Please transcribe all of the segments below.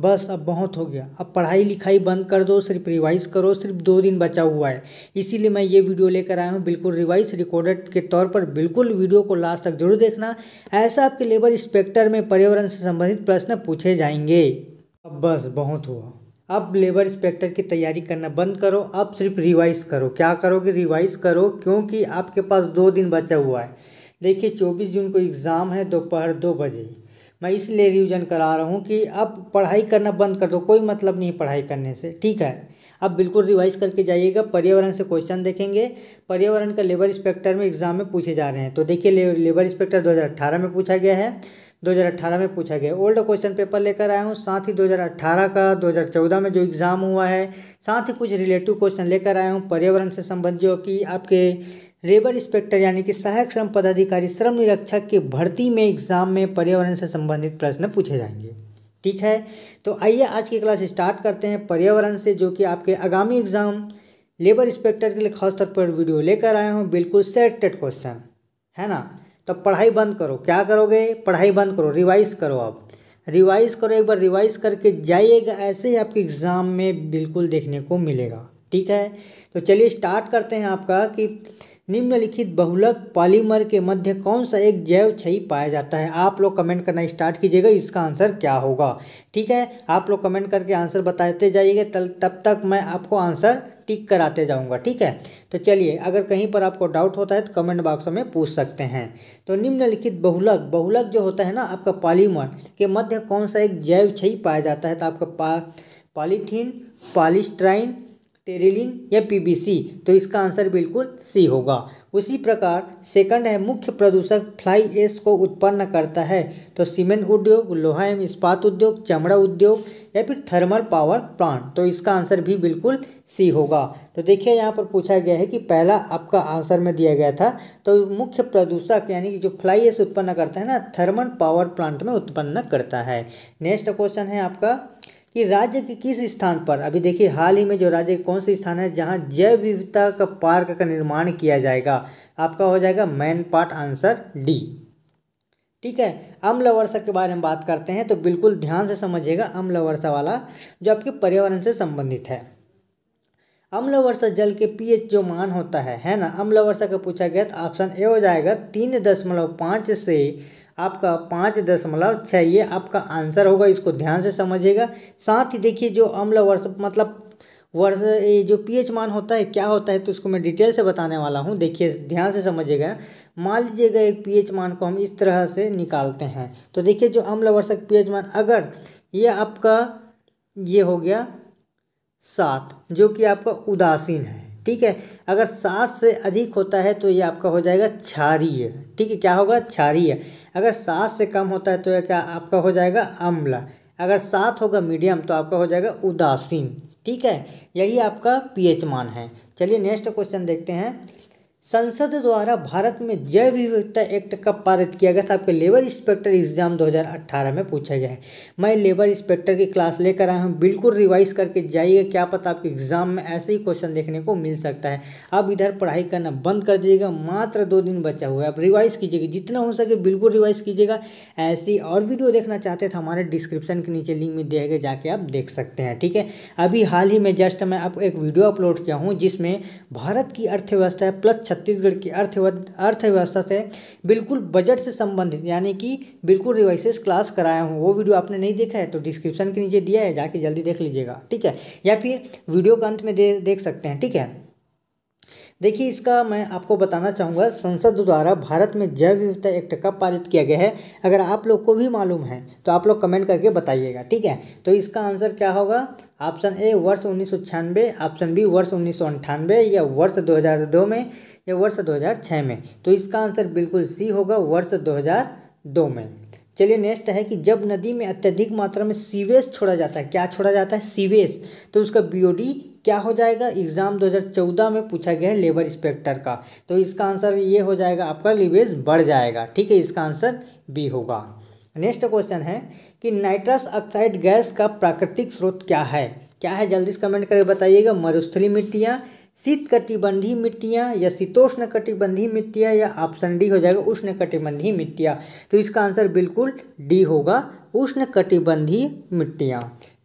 बस अब बहुत हो गया अब पढ़ाई लिखाई बंद कर दो सिर्फ रिवाइज़ करो सिर्फ दो दिन बचा हुआ है इसीलिए मैं ये वीडियो लेकर आया हूँ बिल्कुल रिवाइज रिकॉर्डेड के तौर पर बिल्कुल वीडियो को लास्ट तक जरूर देखना ऐसा आपके लेबर इंस्पेक्टर में पर्यावरण से संबंधित प्रश्न पूछे जाएंगे अब बस बहुत हुआ अब लेबर इंस्पेक्टर की तैयारी करना बंद करो अब सिर्फ रिवाइज़ करो क्या करोगे रिवाइज़ करो क्योंकि आपके पास दो दिन बचा हुआ है देखिए चौबीस जून को एग्ज़ाम है दोपहर दो बजे मैं इसलिए रिविज़न करा रहा हूँ कि अब पढ़ाई करना बंद कर दो कोई मतलब नहीं पढ़ाई करने से ठीक है अब बिल्कुल रिवाइज करके जाइएगा पर्यावरण से क्वेश्चन देखेंगे पर्यावरण का लेबर इंस्पेक्टर में एग्जाम में पूछे जा रहे हैं तो देखिए ले, लेबर इंस्पेक्टर 2018 में पूछा गया है 2018 में पूछा गया ओल्ड क्वेश्चन पेपर लेकर आया हूँ साथ ही 2018 का 2014 में जो एग्ज़ाम हुआ है साथ ही कुछ रिलेटिव क्वेश्चन लेकर आया हूँ पर्यावरण से संबंधित जो कि आपके लेबर इंस्पेक्टर यानी कि सहायक श्रम पदाधिकारी श्रम निरीक्षक की भर्ती में एग्जाम में पर्यावरण से संबंधित प्रश्न पूछे जाएंगे ठीक है तो आइए आज की क्लास स्टार्ट करते हैं पर्यावरण से जो कि आपके आगामी एग्जाम लेबर इंस्पेक्टर के लिए खासतौर पर वीडियो लेकर आए हूँ बिल्कुल सेट क्वेश्चन है ना तो पढ़ाई बंद करो क्या करोगे पढ़ाई बंद करो रिवाइज करो आप रिवाइज करो एक बार रिवाइज करके जाइएगा ऐसे ही आपके एग्ज़ाम में बिल्कुल देखने को मिलेगा ठीक है तो चलिए स्टार्ट करते हैं आपका कि निम्नलिखित बहुलक पॉलीमर के मध्य कौन सा एक जैव छई पाया जाता है आप लोग कमेंट करना स्टार्ट कीजिएगा इसका आंसर क्या होगा ठीक है आप लोग कमेंट करके आंसर बताते जाइएगा तब तक मैं आपको आंसर टिक कराते जाऊंगा ठीक है तो चलिए अगर कहीं पर आपको डाउट होता है तो कमेंट बॉक्स में पूछ सकते हैं तो निम्नलिखित बहुलक बहुलक जो होता है ना आपका पॉलीमर के मध्य कौन सा एक जैव छई पाया जाता है तो आपका पा पॉलीथीन पॉलिस्ट्राइन टेरेलिन या पीबीसी तो इसका आंसर बिल्कुल सी होगा उसी प्रकार सेकंड है मुख्य प्रदूषक फ्लाई एस को उत्पन्न करता है तो सीमेंट उद्योग लोहा एवं इस्पात उद्योग चमड़ा उद्योग या फिर थर्मल पावर प्लांट तो इसका आंसर भी बिल्कुल सी होगा तो देखिए यहाँ पर पूछा गया है कि पहला आपका आंसर में दिया गया था तो मुख्य प्रदूषक यानी कि जो फ्लाई एस उत्पन्न करता है ना थर्मल पावर प्लांट में उत्पन्न करता है नेक्स्ट क्वेश्चन है आपका कि राज्य के किस स्थान पर अभी देखिए हाल ही में जो राज्य कौन से स्थान है जहाँ जैव विविधता का पार्क का निर्माण किया जाएगा आपका हो जाएगा मैन पार्ट आंसर डी ठीक है अम्ल वर्षा के बारे में बात करते हैं तो बिल्कुल ध्यान से समझिएगा अम्ल वर्षा वाला जो आपके पर्यावरण से संबंधित है अम्ल वर्षा जल के पीएच जो मान होता है है ना अम्ल वर्षा का पूछा गया तो ऑप्शन ए हो जाएगा तीन दशमलव पाँच से आपका पाँच दशमलव छः ये आपका आंसर होगा इसको ध्यान से समझिएगा साथ ही देखिए जो अम्ल वर्ष मतलब वर्ष ये जो पीएच मान होता है क्या होता है तो इसको मैं डिटेल से बताने वाला हूँ देखिए ध्यान से समझिएगा मान लीजिएगा एक पीएच मान को हम इस तरह से निकालते हैं तो देखिए जो अम्ल वर्षक पी मान अगर ये आपका ये हो गया सात जो कि आपका उदासीन है ठीक है अगर सात से अधिक होता है तो ये आपका हो जाएगा क्षारीय ठीक है क्या होगा क्षारीय अगर सात से कम होता है तो यह क्या आपका हो जाएगा अम्ल अगर सात होगा मीडियम तो आपका हो जाएगा उदासीन ठीक है यही आपका पीएच मान है चलिए नेक्स्ट क्वेश्चन देखते हैं संसद द्वारा भारत में जैव विविधता एक्ट कब पारित किया गया था आपके लेबर इंस्पेक्टर एग्जाम 2018 में पूछा गया है मैं लेबर इंस्पेक्टर की क्लास लेकर आया हूँ बिल्कुल रिवाइज करके जाइएगा क्या पता आपके एग्जाम में ऐसे ही क्वेश्चन देखने को मिल सकता है अब इधर पढ़ाई करना बंद कर दीजिएगा मात्र दो दिन बचा हुआ है आप रिवाइज कीजिएगा जितना हो सके बिल्कुल रिवाइज कीजिएगा ऐसी और वीडियो देखना चाहते थे तो हमारे डिस्क्रिप्शन के नीचे लिंक में दिया गया जाके आप देख सकते हैं ठीक है अभी हाल ही में जस्ट मैं आपको एक वीडियो अपलोड किया हूँ जिसमें भारत की अर्थव्यवस्था प्लस छत्तीसगढ़ की अर्थव्यवस्था से बिल्कुल बजट से संबंधित यानी कि बिल्कुल रिवाइसेस क्लास कराया हूँ वो वीडियो आपने नहीं देखा है तो डिस्क्रिप्शन के नीचे दिया है जाके जल्दी देख लीजिएगा ठीक है या फिर वीडियो का अंत में दे, देख सकते हैं ठीक है देखिए इसका मैं आपको बताना चाहूँगा संसद द्वारा भारत में जैव विविधता एक्ट कब पारित किया गया है अगर आप लोग को भी मालूम है तो आप लोग कमेंट करके बताइएगा ठीक है तो इसका आंसर क्या होगा ऑप्शन ए वर्ष उन्नीस ऑप्शन बी वर्ष उन्नीस या वर्ष 2002 में या वर्ष 2006 में तो इसका आंसर बिल्कुल सी होगा वर्ष 2002 में चलिए नेक्स्ट है कि जब नदी में अत्यधिक मात्रा में सीवेज छोड़ा जाता है क्या छोड़ा जाता है सीवेज तो उसका बी क्या हो जाएगा एग्ज़ाम 2014 में पूछा गया है लेबर इंस्पेक्टर का तो इसका आंसर ये हो जाएगा आपका लिवेज बढ़ जाएगा ठीक है इसका आंसर बी होगा नेक्स्ट क्वेश्चन है कि नाइट्रस ऑक्साइड गैस का प्राकृतिक स्रोत क्या है क्या है जल्दी से कमेंट करके बताइएगा मरुस्थली मिट्टियाँ शीत कटिबंधी मिट्टियाँ या शीतोष्ण कटिबंधी मिट्टियाँ या ऑप्शन डी हो जाएगा उष्ण कटिबंधी मिट्टियाँ तो इसका आंसर बिल्कुल डी होगा उष्ण कटिबंधी मिट्टियाँ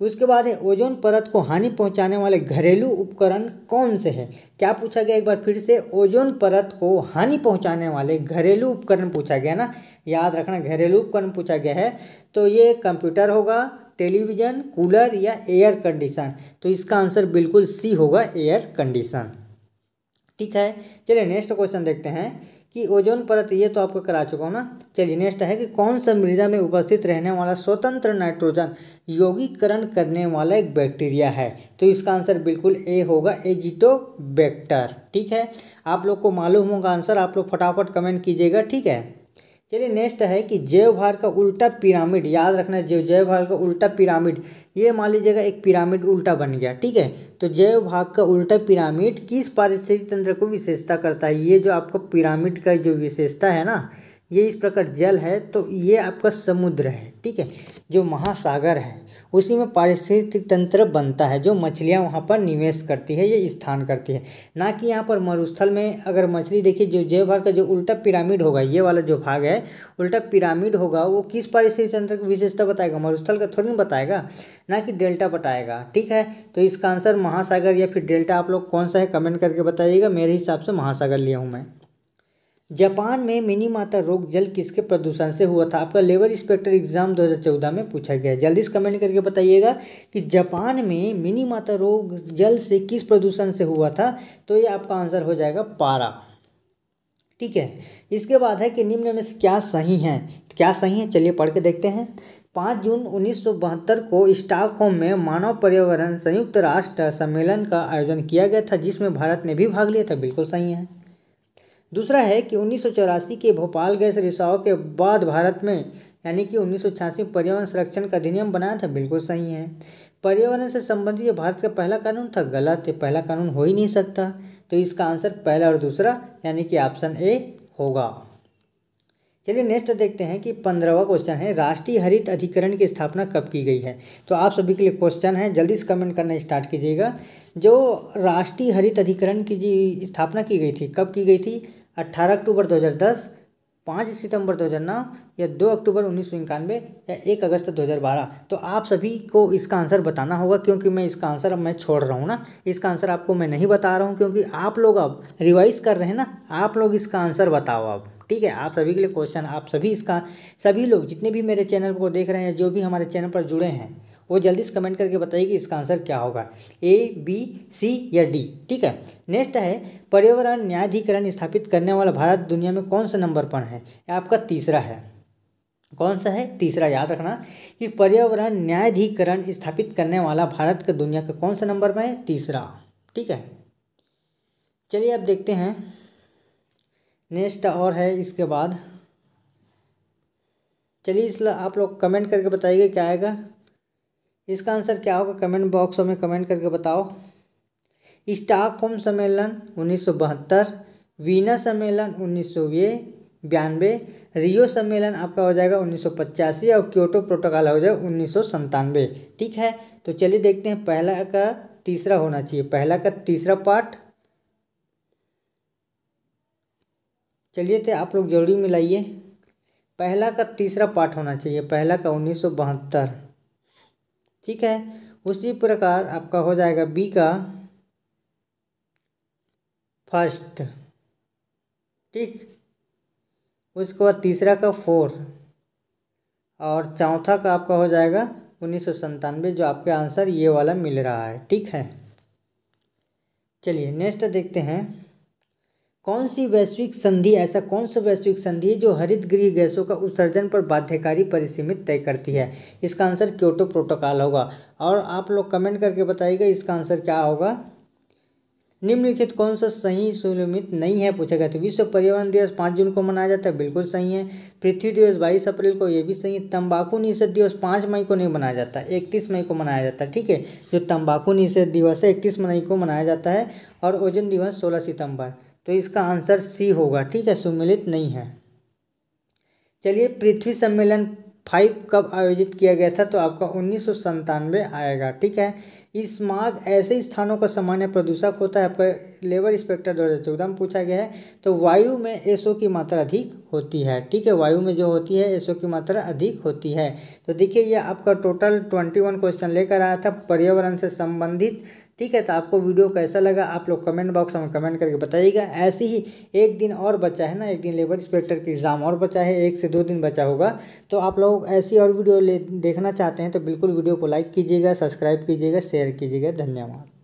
उसके बाद है ओजोन परत को हानि पहुंचाने वाले घरेलू उपकरण कौन से हैं क्या पूछा गया एक बार फिर से ओजोन परत को हानि पहुंचाने वाले घरेलू उपकरण पूछा गया ना याद रखना घरेलू उपकरण पूछा गया है तो ये कंप्यूटर होगा टेलीविज़न कूलर या एयर कंडीशन तो इसका आंसर बिल्कुल सी होगा एयर कंडीशन ठीक है चलिए नेक्स्ट क्वेश्चन देखते हैं कि ओजोन परत ये तो आपको करा चुका हूँ ना चलिए नेक्स्ट है कि कौन सा मृदा में उपस्थित रहने वाला स्वतंत्र नाइट्रोजन योगीकरण करने वाला एक बैक्टीरिया है तो इसका आंसर बिल्कुल ए होगा एजिटो बैक्टर ठीक है आप लोग को मालूम होगा आंसर आप लोग फटाफट कमेंट कीजिएगा ठीक है चलिए नेक्स्ट है कि जैव भार का उल्टा पिरामिड याद रखना जैव जय भार का उल्टा पिरामिड ये मान लीजिएगा एक पिरामिड उल्टा बन गया ठीक है तो जैव भाग का उल्टा पिरामिड किस पारिस्थितिक तंत्र को विशेषता करता है ये जो आपका पिरामिड का जो विशेषता है ना ये इस प्रकार जल है तो ये आपका समुद्र है ठीक है जो महासागर है उसी में पारिस्थितिक तंत्र बनता है जो मछलियाँ वहाँ पर निवेश करती है ये स्थान करती है ना कि यहाँ पर मरुस्थल में अगर मछली देखिए जो जय भार का जो उल्टा पिरामिड होगा ये वाला जो भाग है उल्टा पिरामिड होगा वो किस पारिस्थितिक तंत्र की विशेषता बताएगा मरुस्थल का थोड़ी ना बताएगा ना कि डेल्टा बताएगा ठीक है तो इसका आंसर महासागर या फिर डेल्टा आप लोग कौन सा है कमेंट करके बताइएगा मेरे हिसाब से महासागर लिया हूँ मैं जापान में मिनी माता रोग जल किसके प्रदूषण से हुआ था आपका लेबर इंस्पेक्टर एग्जाम 2014 में पूछा गया जल्दी से कमेंट करके बताइएगा कि जापान में मिनी माता रोग जल से किस प्रदूषण से हुआ था तो ये आपका आंसर हो जाएगा पारा ठीक है इसके बाद है कि निम्न में क्या सही है क्या सही है चलिए पढ़ के देखते हैं पाँच जून उन्नीस को स्टॉकहोम में मानव पर्यावरण संयुक्त राष्ट्र सम्मेलन का आयोजन किया गया था जिसमें भारत ने भी भाग लिया था बिल्कुल सही है दूसरा है कि उन्नीस के भोपाल गैस रिसाव के बाद भारत में यानी कि उन्नीस में पर्यावरण संरक्षण का अधिनियम बनाया था बिल्कुल सही है पर्यावरण से संबंधित जो भारत का पहला कानून था गलत है पहला कानून हो ही नहीं सकता तो इसका आंसर पहला और दूसरा यानी कि ऑप्शन ए होगा चलिए नेक्स्ट देखते हैं कि पंद्रहवा क्वेश्चन है राष्ट्रीय हरित अधिकरण की स्थापना कब की गई है तो आप सभी के लिए क्वेश्चन है जल्दी से कमेंट करना स्टार्ट कीजिएगा जो राष्ट्रीय हरित अधिकरण की जी स्थापना की गई थी कब की गई थी अट्ठारह अक्टूबर 2010 पाँच सितंबर नौ या दो अक्टूबर उन्नीस सौ इक्यानवे या एक अगस्त 2012 तो आप सभी को इसका आंसर बताना होगा क्योंकि मैं इसका आंसर अब मैं छोड़ रहा हूँ ना इसका आंसर आपको मैं नहीं बता रहा हूँ क्योंकि आप लोग अब रिवाइज कर रहे हैं ना आप लोग इसका आंसर बताओ अब ठीक है आप सभी के लिए क्वेश्चन आप सभी इसका सभी लोग जितने भी मेरे चैनल को देख रहे हैं जो भी हमारे चैनल पर जुड़े हैं वो जल्दी से कमेंट करके बताइए कि इसका आंसर क्या होगा ए बी सी या डी ठीक है नेक्स्ट है पर्यावरण न्यायाधिकरण स्थापित करने वाला भारत दुनिया में कौन सा नंबर पर है आपका तीसरा है कौन सा है तीसरा याद रखना कि पर्यावरण न्यायाधिकरण स्थापित करने वाला भारत का दुनिया का कौन सा नंबर पर है तीसरा ठीक है चलिए अब देखते हैं नेक्स्ट और है इसके बाद चलिए इसलिए आप लोग कमेंट करके बताइएगा क्या आएगा इसका आंसर क्या होगा कमेंट बॉक्स में कमेंट करके बताओ स्टाक होम सम्मेलन उन्नीस वीना सम्मेलन उन्नीस बयानवे रियो सम्मेलन आपका हो जाएगा उन्नीस और क्योटो प्रोटोकॉल हो जाएगा उन्नीस ठीक है तो चलिए देखते हैं पहला का तीसरा होना चाहिए पहला का तीसरा पार्ट चलिए थे तो आप लोग जरूरी मिलाइए पहला का तीसरा पार्ट होना चाहिए पहला का उन्नीस सौ बहत्तर ठीक है उसी प्रकार आपका हो जाएगा बी का फर्स्ट ठीक उसके बाद तीसरा का फोर और चौथा का आपका हो जाएगा उन्नीस सौ संतानवे जो आपका आंसर ये वाला मिल रहा है ठीक है चलिए नेक्स्ट देखते हैं कौन सी वैश्विक संधि ऐसा कौन सा वैश्विक संधि है जो हरित गृह गैसों का उत्सर्जन पर बाध्यकारी परिसीमित तय करती है इसका आंसर क्योटो प्रोटोकॉल होगा और आप लोग कमेंट करके बताइएगा इसका आंसर क्या होगा निम्नलिखित कौन सा सही सुनियमित नहीं है पूछा गया तो विश्व पर्यावरण दिवस पाँच जून को मनाया जाता है बिल्कुल सही है पृथ्वी दिवस बाईस अप्रैल को यह भी सही है तम्बाकू निषेध दिवस पाँच मई को नहीं मनाया जाता इकतीस मई को मनाया जाता है ठीक है जो तम्बाकू निषेध दिवस है इकतीस मई को मनाया जाता है और ओजन दिवस सोलह सितंबर तो इसका आंसर सी होगा ठीक है सुमिलित नहीं है चलिए पृथ्वी सम्मेलन फाइव कब आयोजित किया गया था तो आपका उन्नीस आएगा ठीक है इस स्माग ऐसे स्थानों का सामान्य प्रदूषक होता है आपका लेबर इंस्पेक्टर दो हज़ार चौदह में पूछा गया है तो वायु में एसओ की मात्रा अधिक होती है ठीक है वायु में जो होती है एसओ की मात्रा अधिक होती है तो देखिए ये आपका टोटल ट्वेंटी वन क्वेश्चन लेकर आया था पर्यावरण से संबंधित ठीक है तो आपको वीडियो कैसा लगा आप लोग कमेंट बॉक्स में कमेंट करके बताइएगा ऐसे ही एक दिन और बचा है ना एक दिन लेबर इंस्पेक्टर के एग्ज़ाम और बचा है एक से दो दिन बचा होगा तो आप लोग ऐसी और वीडियो देखना चाहते हैं तो बिल्कुल वीडियो को लाइक कीजिएगा सब्सक्राइब कीजिएगा शेयर कीजिएगा धन्यवाद